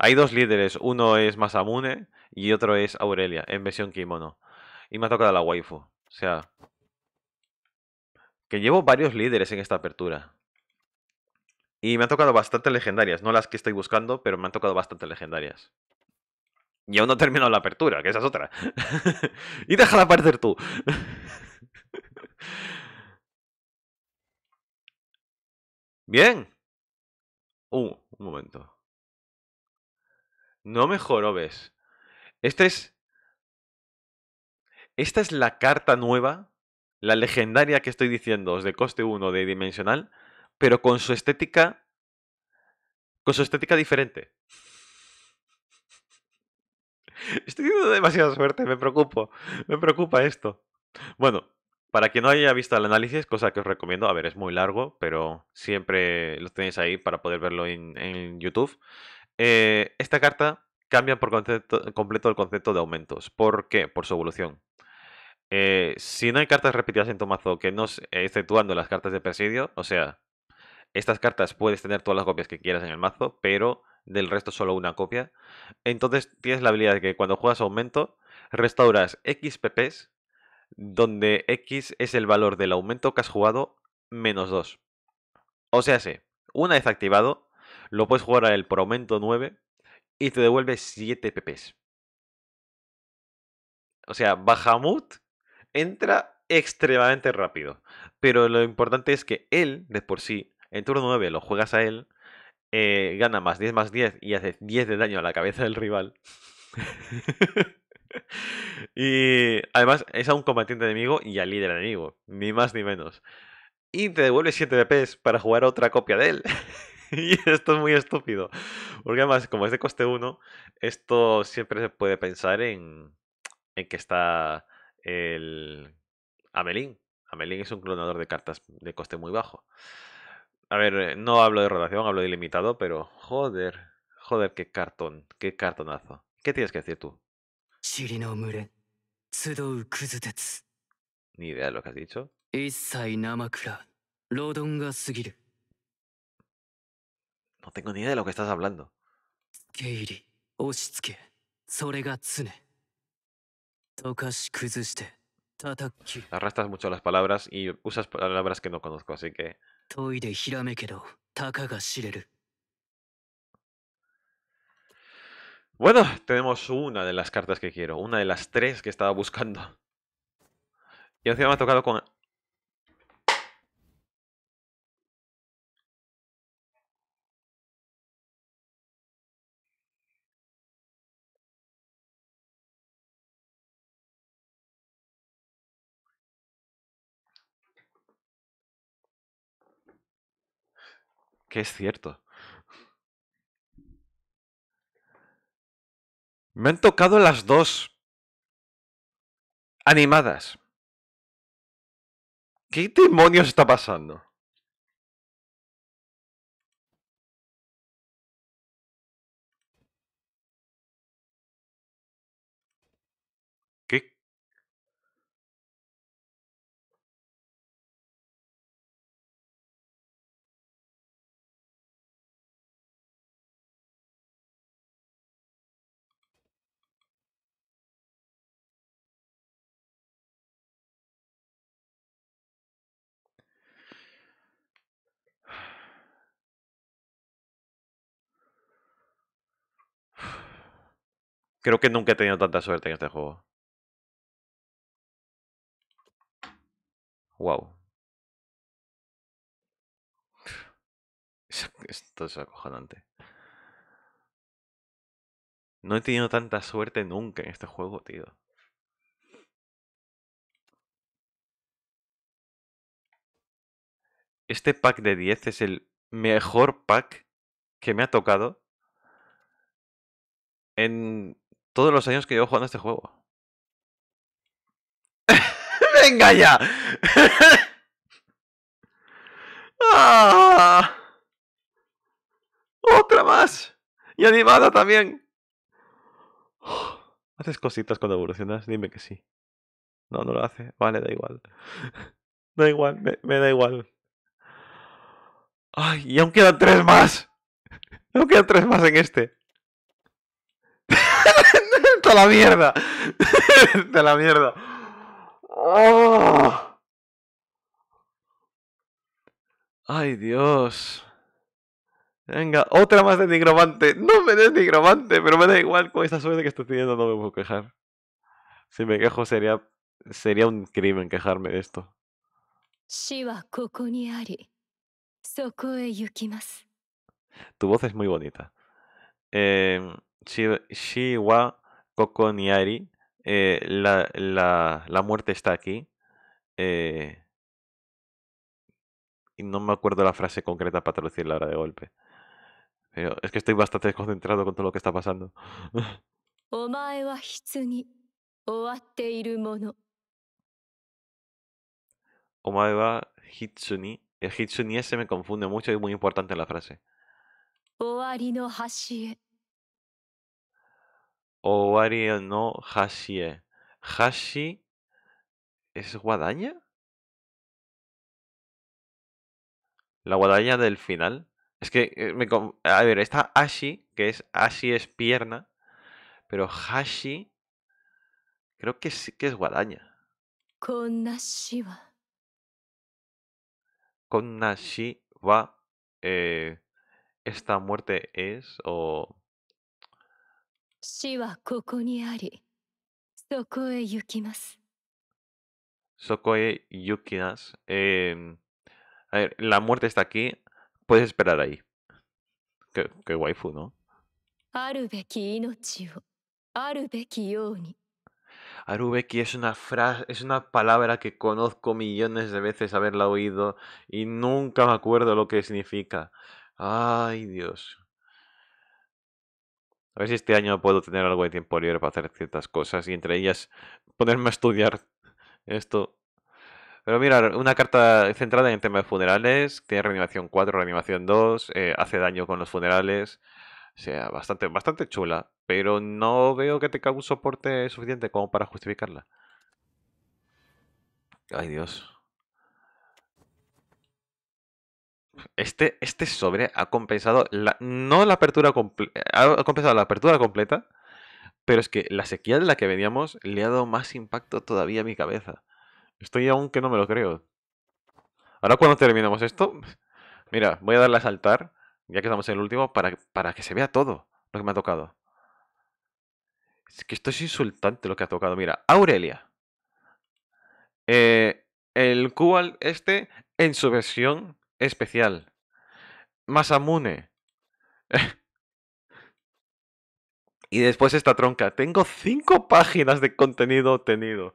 A: hay dos líderes, uno es Masamune y otro es Aurelia, en versión kimono. Y me ha tocado la waifu. O sea, que llevo varios líderes en esta apertura. Y me han tocado bastante legendarias, no las que estoy buscando, pero me han tocado bastante legendarias. Y aún no he terminado la apertura, que esa es otra. y déjala aparecer tú.
B: Bien. Uh, un momento.
A: No me ¿ves? Esta es. Esta es la carta nueva, la legendaria que estoy diciendo, de coste 1 de dimensional, pero con su estética. Con su estética diferente. Estoy teniendo demasiada suerte, me preocupo. Me preocupa esto. Bueno, para quien no haya visto el análisis, cosa que os recomiendo, a ver, es muy largo, pero siempre lo tenéis ahí para poder verlo en, en YouTube. Eh, esta carta cambia por completo el concepto de aumentos. ¿Por qué? Por su evolución. Eh, si no hay cartas repetidas en tu mazo que no, exceptuando las cartas de presidio, o sea, estas cartas puedes tener todas las copias que quieras en el mazo, pero del resto solo una copia. Entonces tienes la habilidad de que cuando juegas aumento, restauras x pp's, donde X es el valor del aumento que has jugado, menos 2. O sea, sí, una vez activado, lo puedes jugar él por aumento 9 y te devuelve 7 PPs. O sea, Bahamut entra extremadamente rápido. Pero lo importante es que él, de por sí, en turno 9 lo juegas a él, eh, gana más 10 más 10 y hace 10 de daño a la cabeza del rival. y además es a un combatiente enemigo y al líder enemigo, ni más ni menos. Y te devuelve 7 pp para jugar otra copia de él. y esto es muy estúpido. Porque además, como es de coste 1, esto siempre se puede pensar en, en que está el Amelín. Amelín es un clonador de cartas de coste muy bajo. A ver, eh, no hablo de rotación, hablo de ilimitado, pero joder, joder, qué cartón, qué cartonazo. ¿Qué tienes que decir tú? Ni idea de lo que has dicho. No tengo ni idea de lo que estás hablando.
B: Arrastas
A: Arrastras mucho las palabras y usas palabras que no conozco, así que. Bueno, tenemos una de las cartas que quiero, una de las tres que estaba buscando. Y encima me ha tocado con
B: que es cierto. Me han tocado las dos animadas. ¿Qué demonios está pasando? Creo que nunca he tenido tanta suerte en este juego. Wow.
A: Esto es acojonante. No he tenido tanta suerte nunca en este juego, tío. Este pack de 10 es el mejor pack que me ha tocado en todos los años que llevo jugando este juego. ¡Venga ya! ¡Ah!
B: ¡Otra más! ¡Y animada
A: también! ¿Haces cositas cuando evolucionas? Dime que sí. No, no lo hace. Vale, da igual. da igual, me, me, da igual. ¡Ay! Y aún quedan tres más. Aún quedan tres más en este. de la mierda. de la mierda. Ay, Dios. Venga, otra más de nigromante. No me des nigromante, pero me da igual con esta suerte que estoy teniendo, no me puedo quejar. Si me quejo sería, sería un crimen quejarme de esto.
B: E
A: tu voz es muy bonita. Eh, Coco ni eh, la, la, la, muerte está aquí. Eh, y no me acuerdo la frase concreta para traducirla ahora de golpe. Pero es que estoy bastante desconcentrado con todo lo que está pasando.
B: Omae wa hitsuni. El
A: eh, hitsuni ese me confunde mucho y es muy importante la frase o Owari no hashi. Hashi es guadaña. La guadaña del final. Es que eh, me a ver, está Ashi, que es Ashi es pierna, pero Hashi creo que sí que es guadaña.
B: Konashi wa.
A: con wa eh, esta muerte es o Sokoe yukinas a ver, la muerte está aquí, puedes esperar ahí. Qué, waifu, ¿no?
B: Arubeki
A: es una frase, es una palabra que conozco millones de veces haberla oído y nunca me acuerdo lo que significa. Ay, Dios. A ver si este año puedo tener algo de tiempo libre para hacer ciertas cosas y entre ellas ponerme a estudiar esto. Pero mira, una carta centrada en el tema de funerales, tiene reanimación 4, reanimación 2, eh, hace daño con los funerales. O sea, bastante, bastante chula, pero no veo que tenga un soporte suficiente como para justificarla. Ay Dios. Este, este sobre ha compensado la, no la apertura ha compensado la apertura completa, pero es que la sequía de la que veníamos le ha dado más impacto todavía a mi cabeza. Estoy aún que no me lo creo. Ahora cuando terminemos esto, mira, voy a darle a saltar, ya que estamos en el último, para, para que se vea todo lo que me ha tocado. Es que esto es insultante lo que ha tocado. Mira, Aurelia. Eh, el cual este, en su versión especial. Masamune. y después esta tronca. Tengo cinco páginas de contenido obtenido.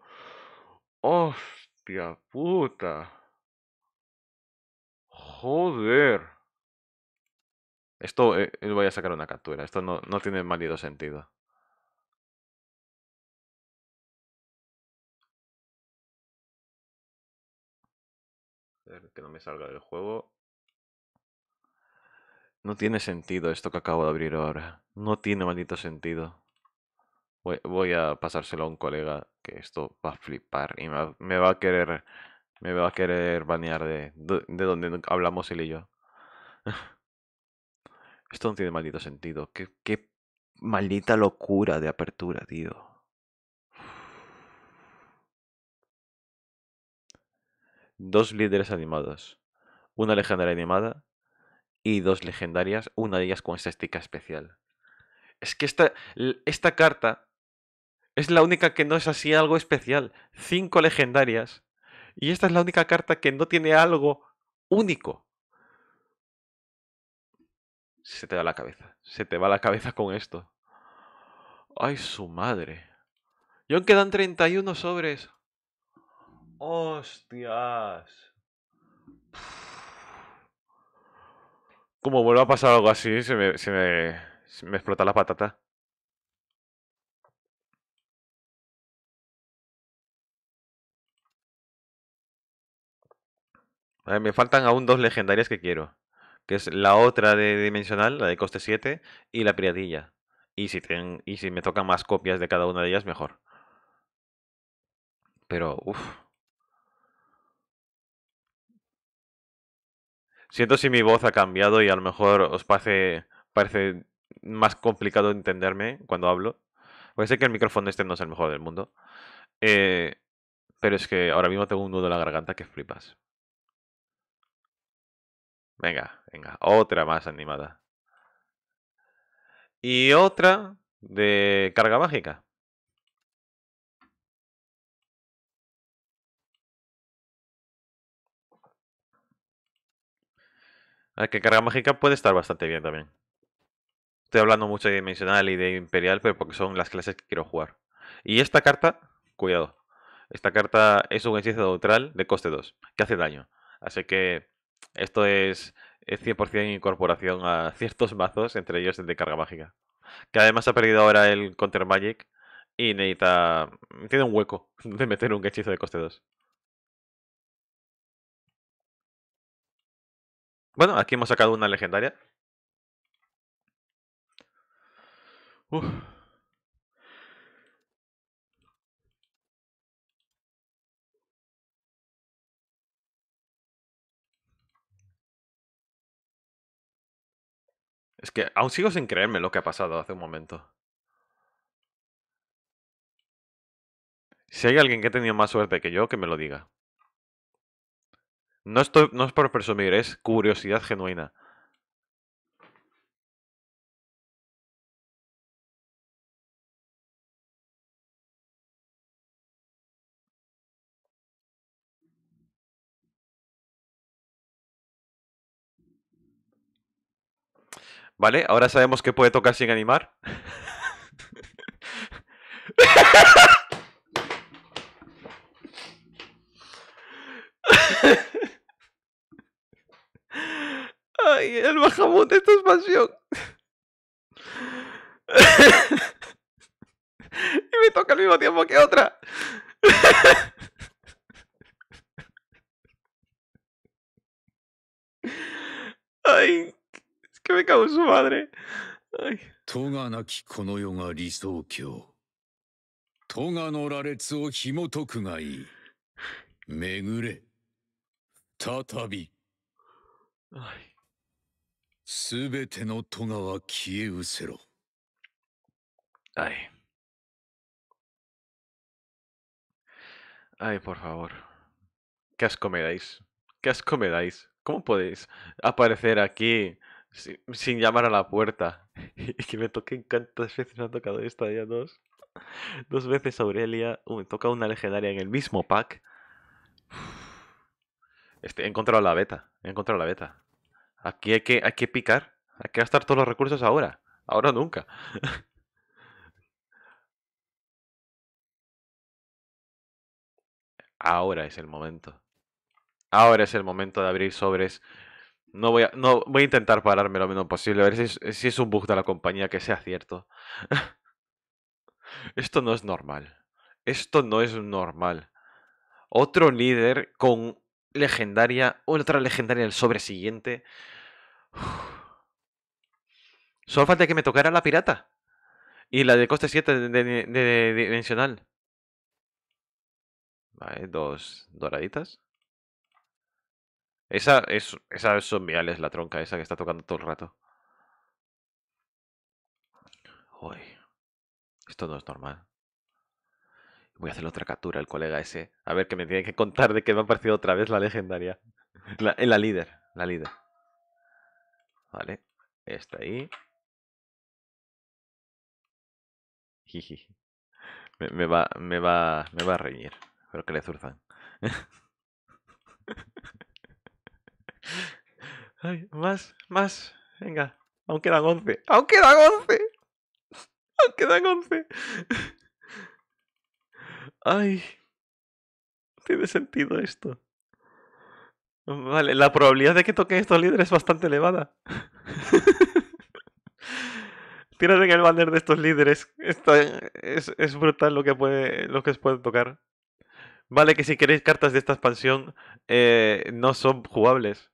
A: Hostia puta. Joder. Esto eh, voy a sacar una captura. Esto no,
B: no tiene malido sentido. no me salga del juego.
A: No tiene sentido esto que acabo de abrir ahora. No tiene maldito sentido. Voy, a pasárselo a un colega que esto va a flipar y me va, a querer... Me va a querer banear de, de donde hablamos él y yo. Esto no tiene maldito sentido. Qué, qué maldita locura de apertura, tío. dos líderes animados, una legendaria animada y dos legendarias, una de ellas con estica especial. Es que esta, esta carta es la única que no es así algo especial. Cinco legendarias. Y esta es la única carta que no tiene algo único. Se te va la cabeza. Se te va la cabeza con esto. Ay, su madre. aún quedan 31 sobres. ¡Hostias! Como vuelva a pasar algo así, se me, se me, explota la patata. Ver, me faltan aún dos legendarias que quiero. Que es la otra de dimensional, la de coste 7, y la priadilla. Y si, y si me tocan más copias de cada una de ellas, mejor. Pero, uff. Siento si mi voz ha cambiado y a lo mejor os parece, parece más complicado entenderme cuando hablo. Puede ser que el micrófono este no es el mejor del mundo. Eh, pero es que ahora mismo tengo un nudo en la garganta que flipas. Venga, venga, otra más animada. Y
B: otra de carga mágica.
A: Ah, que carga mágica puede estar bastante bien también. Estoy hablando mucho de dimensional y de imperial, pero porque son las clases que quiero jugar. Y esta carta, cuidado. Esta carta es un hechizo neutral de coste 2, que hace daño. Así que esto es, es 100% incorporación a ciertos mazos, entre ellos el de carga mágica. Que además ha perdido ahora el Counter Magic y necesita... Tiene un hueco de meter un hechizo de coste 2. Bueno, aquí hemos sacado una legendaria.
B: Es que aún sigo sin creerme lo que ha pasado hace un
A: momento. Si hay alguien que ha tenido más suerte que yo, que me lo diga. No, no es por presumir, es curiosidad genuina. ¿Vale? Ahora sabemos que puede tocar sin animar.
B: el Bahamut, de esta expansión. Y me toca al mismo tiempo que otra. Ay, es que me cago su madre. Ay. no naki kono yo ga risoukyo. no raretsu o himotoku ga Megure. Tatabi. Ay usero.
A: Ay, por favor. ¿Qué asco me dais? ¿Qué asco me dais? ¿Cómo podéis aparecer aquí sin, llamar a la puerta? y que me toquen tantas veces me ha tocado esta ya dos. Dos veces Aurelia. Uh, me toca una legendaria en el mismo pack. Este, he encontrado la beta. He encontrado la beta. Aquí hay que, hay que picar. Hay que gastar todos los recursos ahora. Ahora nunca. ahora es el momento. Ahora es el momento de abrir sobres. No voy a, no, voy a intentar pararme lo menos posible. A ver si si es un bug de la compañía que sea cierto. Esto no es normal. Esto no es normal. Otro líder con legendaria, otra legendaria el sobresiguiente, Solo falta que me tocara la pirata. Y la de coste 7 de, dimensional. Vale, dos doraditas. Esa es, es son viales, la tronca esa que está tocando todo el rato. Uy. Esto no es normal. Voy a hacer otra captura al colega ese. A ver, que me tiene que contar de que me ha aparecido otra vez la legendaria. La, eh, la líder, la líder. Vale, está ahí. Me, me, va, me va, me va a reñir. Creo que le zurzan. Ay, más, más. Venga, aún quedan 11. ¡Aún
B: quedan 11! ¡Aún quedan 11!
A: Ay. Tiene sentido esto. Vale, la probabilidad de que toque estos líderes es bastante elevada. Tírate en el banner de estos líderes. Esto es, brutal lo que, puede, lo que os puede tocar. Vale, que si queréis cartas de esta expansión, eh, no son jugables.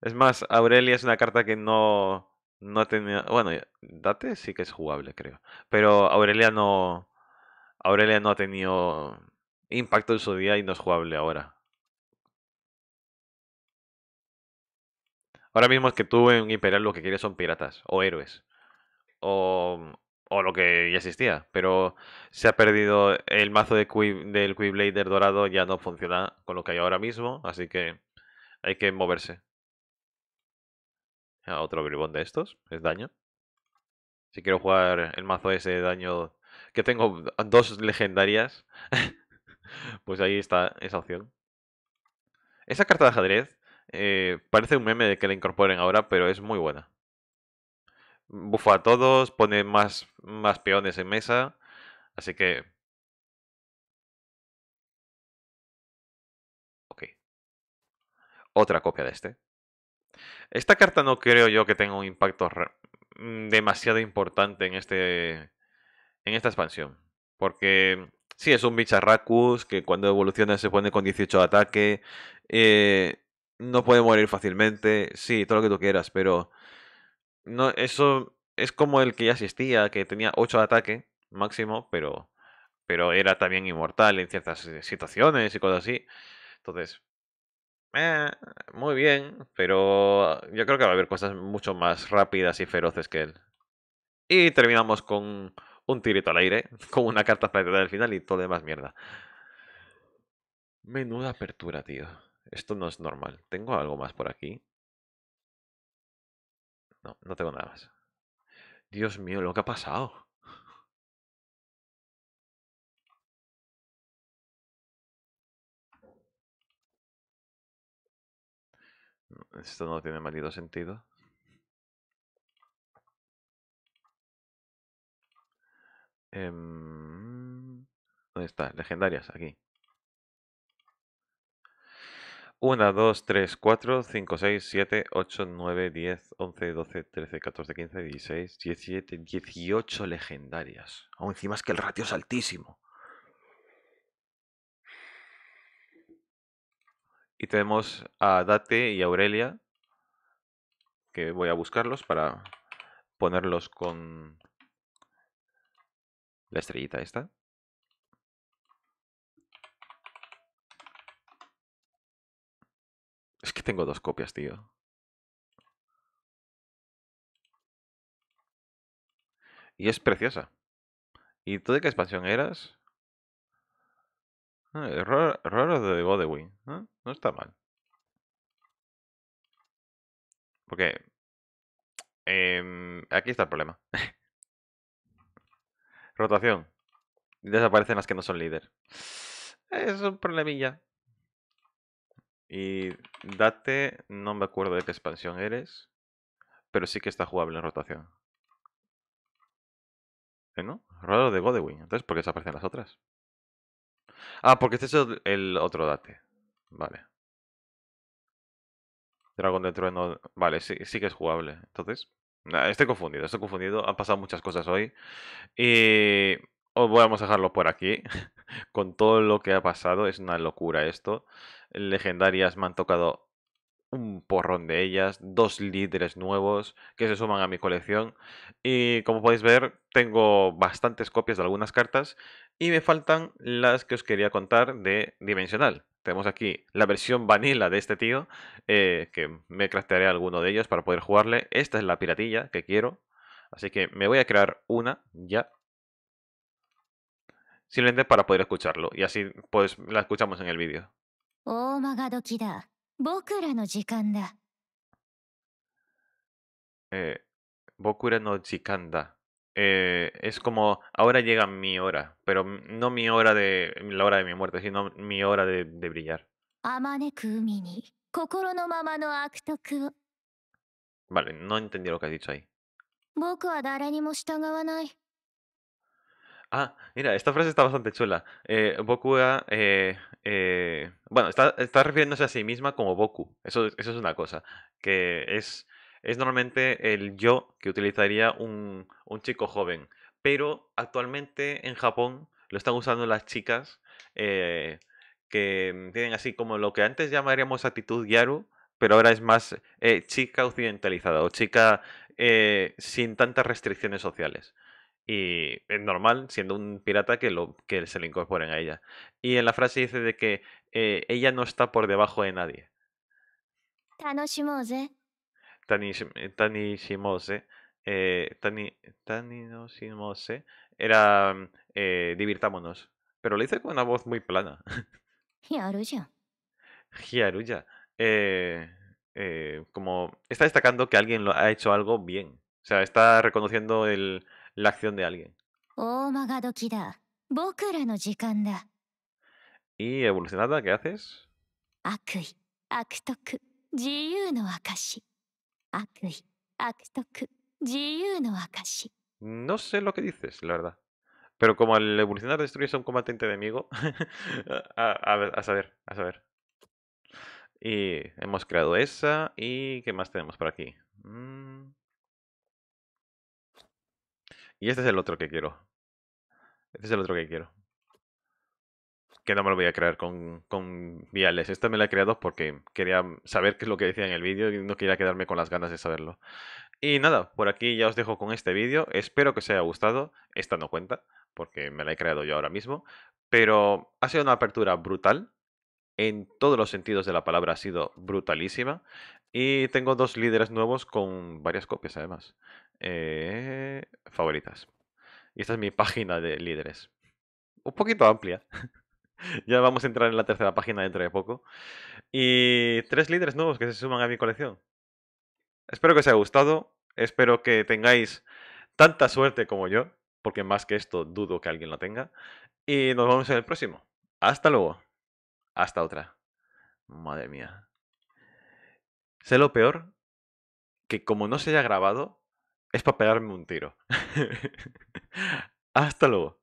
A: Es más, Aurelia es una carta que no, no ha Bueno, Date sí que es jugable, creo. Pero Aurelia no, Aurelia no ha tenido impacto en su día y no es jugable ahora. Ahora mismo es que tú en Imperial lo que quieres son piratas o héroes. O, mm, o lo que ya existía. Pero se ha perdido el mazo del Quiblader dorado, ya no funciona con lo que hay ahora mismo. Así que hay que moverse. Ah, otro bribón de estos, es daño. Si quiero jugar el mazo ese de daño que tengo dos legendarias, pues ahí está esa opción. Esa carta de ajedrez eh, parece un meme de que la incorporen ahora, pero es muy buena. Bufa a todos, pone más, más peones en mesa, así que...
B: Ok. Otra
A: copia de este. Esta carta no creo yo que tenga un impacto mm, demasiado importante en este en esta expansión. Porque sí, es un Bicharracus que cuando evoluciona se pone con 18 de ataque. Eh, no puede morir fácilmente. Sí, todo lo que tú quieras, pero. No, eso es como el que ya existía, que tenía 8 de ataque máximo, pero. Pero era también inmortal en ciertas eh, situaciones y cosas así. Entonces. Eh, muy bien, pero yo creo que va a haber cosas mucho más rápidas y feroces que él. Y terminamos con un tirito al aire, con una carta para del final y todo lo demás mierda. Menuda apertura, tío. Esto no es normal. ¿Tengo algo más por aquí? No, no tengo nada más. Dios
B: mío, lo que ha pasado.
A: Esto no tiene maldito sentido. Eh, ¿Dónde está? Legendarias, aquí. 1, 2, 3, 4, 5, 6, 7, 8, 9, 10, 11, 12, 13, 14, 15, 16, 17, 18 legendarias. Aún encima es que el ratio es altísimo. Y tenemos a Date y Aurelia, que voy a buscarlos para ponerlos con la estrellita esta.
B: Es que tengo dos copias, tío.
A: Y es preciosa. ¿Y tú de qué expansión eras? Ah, error, de Godewin. No está mal. Porque... Em, aquí está el problema. Rotación. desaparecen las que no son líder. Es un problemilla. Y date, no me acuerdo de qué expansión eres, pero sí que está jugable en rotación. ¿Eh, ¿No? Raro de Godewin. Entonces, ¿por qué desaparecen las otras? Ah, porque este es el otro date. Vale. dragón dentro de no... Vale, sí, sí que es jugable. Entonces, Estoy confundido, estoy confundido. Han pasado muchas cosas hoy. Y os voy a dejarlo por aquí. Con todo lo que ha pasado, es una locura esto. Legendarias me han tocado un porrón de ellas, dos líderes nuevos que se suman a mi colección y como podéis ver tengo bastantes copias de algunas cartas y me faltan las que os quería contar de Dimensional. Tenemos aquí la versión vanilla de este tío, eh, que me craftearé alguno de ellos para poder jugarle. Esta es la piratilla que quiero, así que me voy a crear una ya simplemente para poder escucharlo y así pues la escuchamos en el vídeo.
B: Oh, 僕らの時間だ。
A: Eh, Bokura no Chikanda. Eh, es como, ahora llega mi hora, pero no mi hora de la hora de mi muerte, sino mi hora de, de brillar. Vale, no entendí lo que has dicho ahí. Ah, mira, esta frase está bastante chula. Eh, Boku eh, eh, bueno, está, refiriéndose a sí misma como Boku. Eso, eso es una cosa. Que es, es normalmente el yo que utilizaría un, un chico joven. Pero actualmente en Japón lo están usando las chicas eh, que tienen así como lo que antes llamaríamos actitud yaru, pero ahora es más chica occidentalizada o chica sin tantas restricciones sociales. Y es normal, siendo un pirata, que, lo, que se le incorporen a ella. Y en la frase dice de que eh, ella no está por debajo de nadie.
B: Tanishimose.
A: Eh, Tanishimose. Eh, Era eh, divirtámonos. Pero lo dice con una voz muy plana. Hiaruya. Eh, como está destacando que alguien lo ha hecho algo bien. O sea, está reconociendo el, la acción de alguien. Y evolucionada, ¿qué haces? No sé lo que dices, la verdad. Pero como el evolucionar destruyes a un combatiente enemigo, a, a, saber, a saber. Y hemos creado esa. ¿Y qué más tenemos por aquí?
B: Mm.
A: Y este es el otro que quiero. Este es el otro que quiero. Que no me lo voy a crear con, viales. Esta me la he creado porque quería saber qué es lo que decía en el vídeo y no quería quedarme con las ganas de saberlo. Y nada, por aquí ya os dejo con este vídeo. Espero que os haya gustado. Esta no cuenta porque me la he creado yo ahora mismo. Pero ha sido una apertura brutal. En todos los sentidos de la palabra ha sido brutalísima. Y tengo dos líderes nuevos con varias copias además. Eh, favoritas. Y esta es mi página de líderes. Un poquito amplia. ya vamos a entrar en la tercera página dentro de poco. Y tres líderes nuevos que se suman a mi colección. Espero que os haya gustado. Espero que tengáis tanta suerte como yo. Porque más que esto dudo que alguien lo tenga. Y nos vemos en el próximo. Hasta luego. Hasta otra. Madre mía. Sé lo peor que como no se haya grabado, es para pegarme un tiro. Hasta luego.